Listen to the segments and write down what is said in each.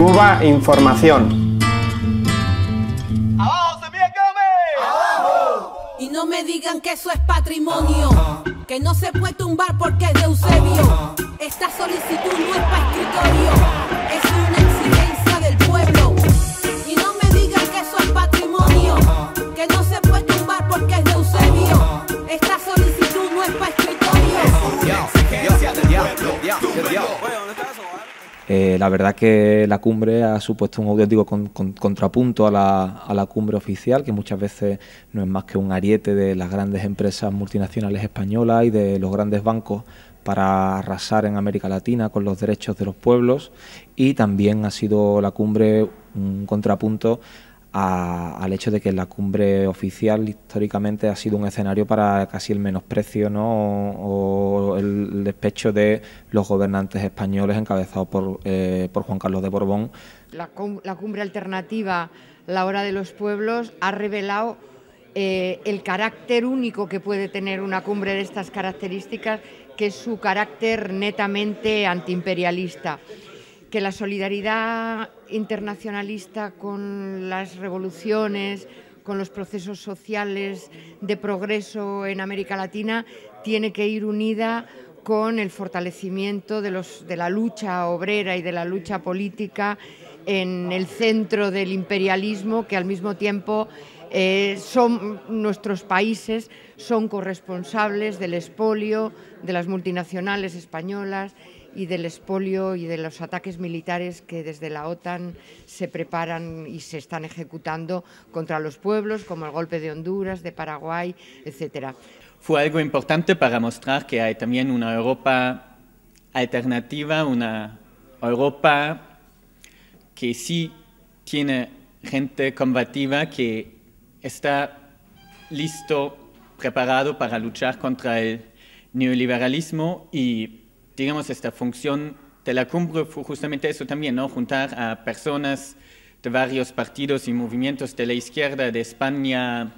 Cuba Información. ¡Abajo, ¡Abajo! Y no me digan que eso es patrimonio, que no se puede tumbar porque es de Esta solicitud no es para escritorio, es Eh, la verdad que la cumbre ha supuesto un auténtico contrapunto a la, a la, cumbre oficial, que muchas veces no es más que un ariete de las grandes empresas multinacionales españolas y de los grandes bancos para arrasar en América Latina con los derechos de los pueblos y también ha sido la cumbre un contrapunto al hecho de que la cumbre oficial históricamente ha sido un escenario para casi el menosprecio o, el despecho de los gobernantes españoles encabezados por, eh, Juan Carlos de Borbón. La, cumbre alternativa, la hora de los pueblos, ha revelado eh, el carácter único que puede tener una cumbre de estas características, que es su carácter netamente antiimperialista que la solidaridad internacionalista con las revoluciones, con los procesos sociales de progreso en América Latina, tiene que ir unida con el fortalecimiento de, la lucha obrera y de la lucha política en el centro del imperialismo que al mismo tiempo eh, son, nuestros países son corresponsables del expolio, de las multinacionales españolas y del expolio y de los ataques militares que desde la OTAN se preparan y se están ejecutando contra los pueblos, como el golpe de Honduras, de Paraguay, etcétera. Fue algo importante para mostrar que hay también una Europa alternativa, una Europa que sí tiene gente combativa que está listo, preparado para luchar contra el neoliberalismo y digamos, esta función de la cumbre fue justamente eso también, ¿no? Juntar a personas de varios partidos y movimientos de la izquierda, de España,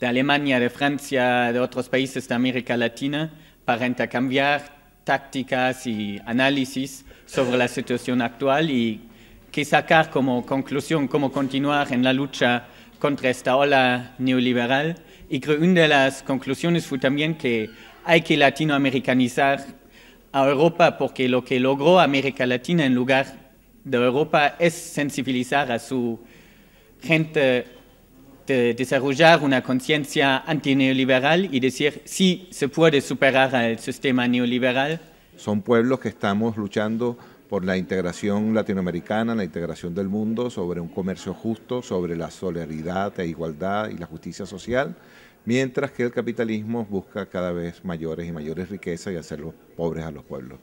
de Alemania, de Francia, de otros países de América Latina, para intercambiar tácticas y análisis sobre la situación actual y que sacar como conclusión, cómo continuar en la lucha contra esta ola neoliberal. Y creo una de las conclusiones fue también que hay que latinoamericanizar a Europa, porque lo que logró América Latina en lugar de Europa es sensibilizar a su gente de desarrollar una conciencia antineoliberal y decir sí se puede superar al sistema neoliberal. Son pueblos que estamos luchando por la integración latinoamericana, la integración del mundo, sobre un comercio justo, sobre la solidaridad, la e igualdad y la justicia social mientras que el capitalismo busca cada vez mayores y mayores riquezas y hacerlos pobres a los pueblos.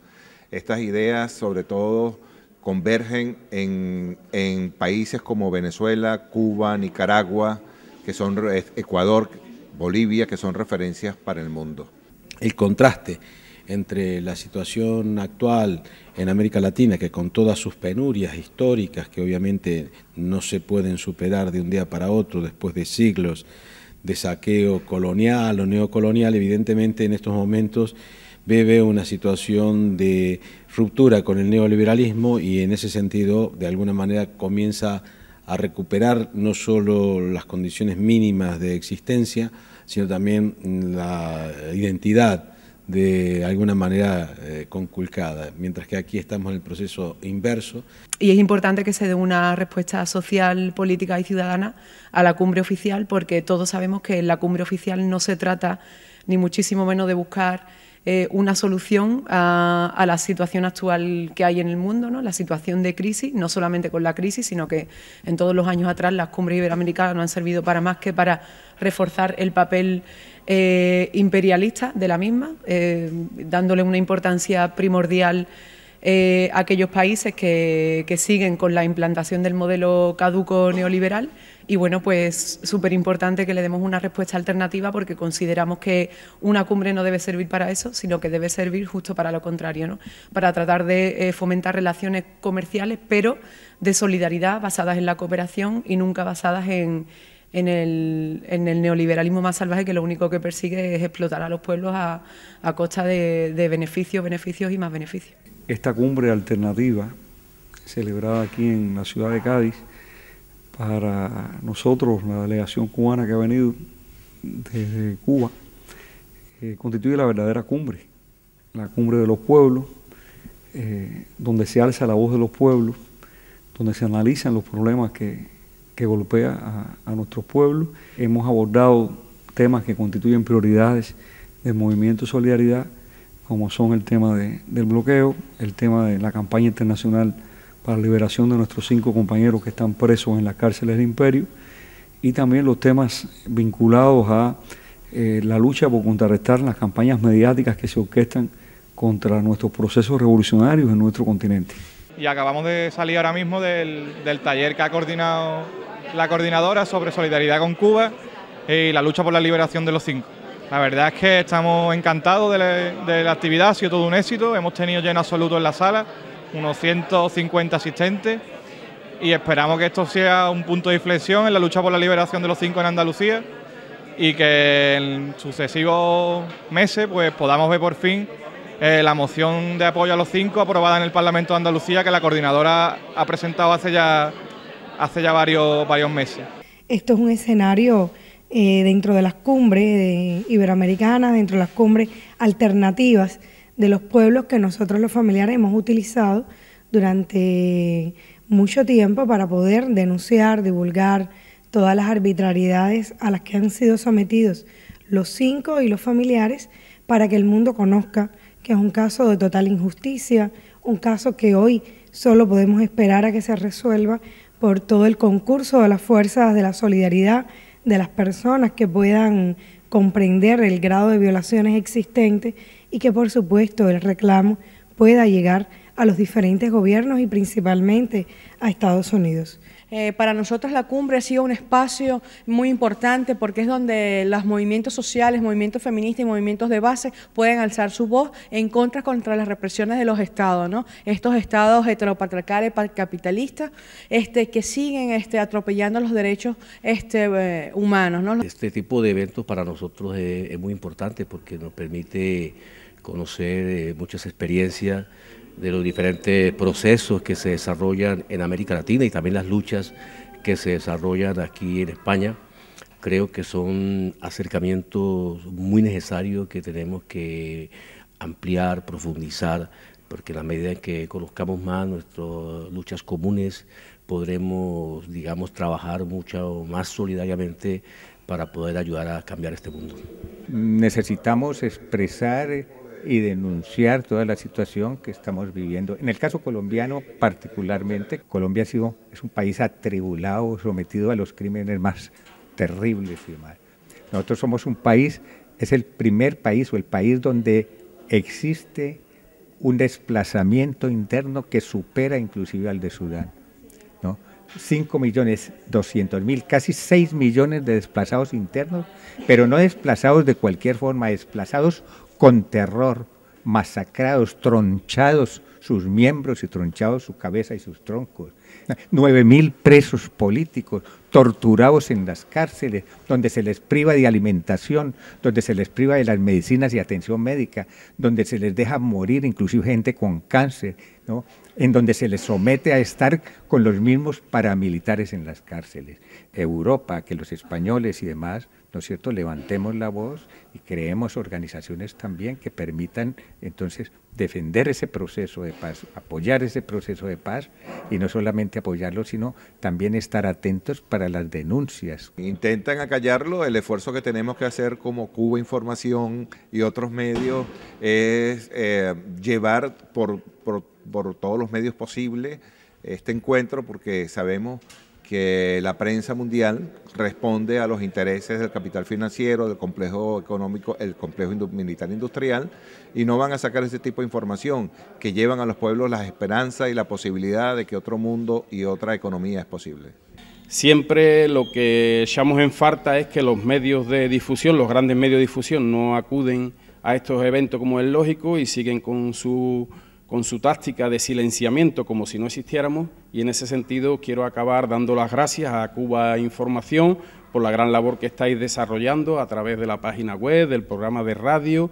Estas ideas, sobre todo, convergen en, países como Venezuela, Cuba, Nicaragua, que son Ecuador, Bolivia, que son referencias para el mundo. El contraste entre la situación actual en América Latina, que con todas sus penurias históricas, que obviamente no se pueden superar de un día para otro después de siglos de saqueo colonial o neocolonial, evidentemente en estos momentos bebe una situación de ruptura con el neoliberalismo y en ese sentido, de alguna manera, comienza a recuperar no solo las condiciones mínimas de existencia, sino también la identidad de alguna manera eh, conculcada, mientras que aquí estamos en el proceso inverso. Y es importante que se dé una respuesta social, política y ciudadana a la cumbre oficial, porque todos sabemos que en la cumbre oficial no se trata ni muchísimo menos de buscar eh, una solución a, la situación actual que hay en el mundo, ¿no? la situación de crisis, no solamente con la crisis, sino que en todos los años atrás las cumbres iberoamericanas no han servido para más que para reforzar el papel eh, imperialista de la misma, eh, dándole una importancia primordial a aquellos países que siguen con la implantación del modelo caduco neoliberal. Y bueno, pues súper importante que le demos una respuesta alternativa porque consideramos que una cumbre no debe servir para eso, sino que debe servir justo para lo contrario, ¿no? para tratar de eh, fomentar relaciones comerciales, pero de solidaridad basadas en la cooperación y nunca basadas en, el, neoliberalismo más salvaje que lo único que persigue es explotar a los pueblos a, costa de, de, beneficios, beneficios y más beneficios. Esta cumbre alternativa, celebrada aquí en la ciudad de Cádiz, para nosotros, la delegación cubana que ha venido desde Cuba, eh, constituye la verdadera cumbre, la cumbre de los pueblos, eh, donde se alza la voz de los pueblos, donde se analizan los problemas que, que golpea a, nuestros pueblos. Hemos abordado temas que constituyen prioridades del movimiento Solidaridad, como son el tema del bloqueo, el tema de la campaña internacional para la liberación de nuestros cinco compañeros que están presos en las cárceles del imperio, y también los temas vinculados a eh, la lucha por contrarrestar las campañas mediáticas que se orquestan contra nuestros procesos revolucionarios en nuestro continente. Y acabamos de salir ahora mismo del, del taller que ha coordinado la coordinadora sobre solidaridad con Cuba y la lucha por la liberación de los cinco. La verdad es que estamos encantados de la, actividad, ha sido todo un éxito, hemos tenido lleno absoluto en la sala, unos 150 asistentes y esperamos que esto sea un punto de inflexión en la lucha por la liberación de los cinco en Andalucía y que en sucesivos meses pues podamos ver por fin eh, la moción de apoyo a los cinco aprobada en el Parlamento de Andalucía que la coordinadora ha presentado hace ya hace ya varios varios meses. Esto es un escenario eh, dentro de las cumbres eh, iberoamericanas, dentro de las cumbres alternativas de los pueblos que nosotros los familiares hemos utilizado durante mucho tiempo para poder denunciar, divulgar todas las arbitrariedades a las que han sido sometidos los cinco y los familiares para que el mundo conozca que es un caso de total injusticia, un caso que hoy solo podemos esperar a que se resuelva por todo el concurso de las fuerzas de la solidaridad, de las personas que puedan comprender el grado de violaciones existentes y que por supuesto el reclamo pueda llegar a los diferentes gobiernos y principalmente a Estados Unidos. Eh, para nosotros la cumbre ha sido un espacio muy importante porque es donde los movimientos sociales, movimientos feministas y movimientos de base pueden alzar su voz en contra contra las represiones de los estados, ¿no? Estos estados heteropatriarcales, capitalistas, este, que siguen este, atropellando los derechos este, eh, humanos, Este tipo de eventos para nosotros es, muy importante porque nos permite conocer eh, muchas experiencias de los diferentes procesos que se desarrollan en América Latina y también las luchas que se desarrollan aquí en España. Creo que son acercamientos muy necesarios que tenemos que ampliar, profundizar, porque en la medida en que conozcamos más nuestras luchas comunes, podremos, digamos, trabajar mucho más solidariamente para poder ayudar a cambiar este mundo. Necesitamos expresar y denunciar toda la situación que estamos viviendo. En el caso colombiano particularmente, Colombia ha sido, es un país atribulado, sometido a los crímenes más terribles y demás. Nosotros somos un país, es el primer país o el país donde existe un desplazamiento interno que supera inclusive al de Sudán. ¿no? 5 millones 200 mil, casi 6 millones de desplazados internos, pero no desplazados de cualquier forma, desplazados con terror, masacrados, tronchados sus miembros y tronchados su cabeza y sus troncos. Nueve mil presos políticos, torturados en las cárceles, donde se les priva de alimentación, donde se les priva de las medicinas y atención médica, donde se les deja morir, inclusive gente con cáncer, en donde se les somete a estar con los mismos paramilitares en las cárceles. Europa, que los españoles y demás ¿no es cierto? Levantemos la voz y creemos organizaciones también que permitan entonces defender ese proceso de paz, apoyar ese proceso de paz y no solamente apoyarlo, sino también estar atentos para las denuncias. Intentan acallarlo, el esfuerzo que tenemos que hacer como Cuba Información y otros medios es eh, llevar por, por todos los medios posibles este encuentro porque sabemos que la prensa mundial responde a los intereses del capital financiero, del complejo económico, el complejo militar industrial, y no van a sacar ese tipo de información que llevan a los pueblos las esperanzas y la posibilidad de que otro mundo y otra economía es posible. Siempre lo que echamos en falta es que los medios de difusión, los grandes medios de difusión, no acuden a estos eventos como es lógico y siguen con su con su táctica de silenciamiento como si no existiéramos y en ese sentido quiero acabar dando las gracias a Cuba Información por la gran labor que estáis desarrollando a través de la página web, del programa de radio.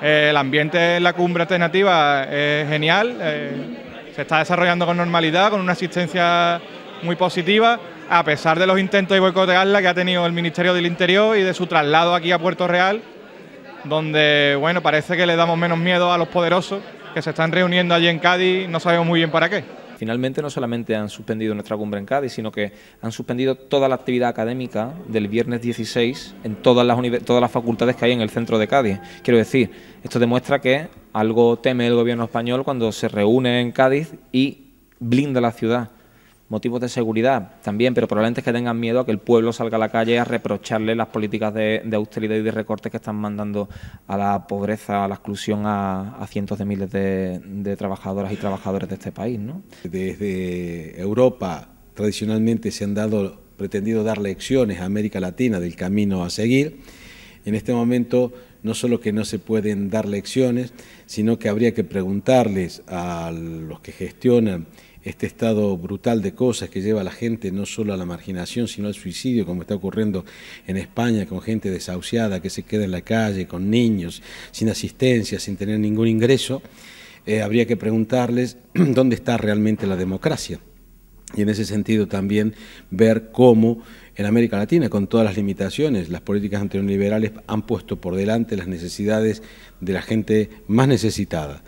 el ambiente en la cumbre alternativa es genial, eh, se está desarrollando con normalidad, con una asistencia muy positiva, a pesar de los intentos de boicotearla que ha tenido el Ministerio del Interior y de su traslado aquí a Puerto Real, donde bueno parece que le damos menos miedo a los poderosos que se están reuniendo allí en Cádiz, no sabemos muy bien para qué. Finalmente no solamente han suspendido nuestra cumbre en Cádiz, sino que han suspendido toda la actividad académica del viernes 16 en todas las, todas las facultades que hay en el centro de Cádiz. Quiero decir, esto demuestra que algo teme el gobierno español cuando se reúne en Cádiz y blinda la ciudad motivos de seguridad también, pero probablemente es que tengan miedo a que el pueblo salga a la calle a reprocharle las políticas de, austeridad y de recortes que están mandando a la pobreza, a la exclusión a, cientos de miles de, trabajadoras y trabajadores de este país. Desde Europa tradicionalmente se han dado, pretendido dar lecciones a América Latina del camino a seguir. En este momento no solo que no se pueden dar lecciones, sino que habría que preguntarles a los que gestionan este estado brutal de cosas que lleva a la gente no solo a la marginación, sino al suicidio, como está ocurriendo en España, con gente desahuciada que se queda en la calle, con niños, sin asistencia, sin tener ningún ingreso, eh, habría que preguntarles dónde está realmente la democracia. Y en ese sentido también ver cómo en América Latina, con todas las limitaciones, las políticas liberales han puesto por delante las necesidades de la gente más necesitada.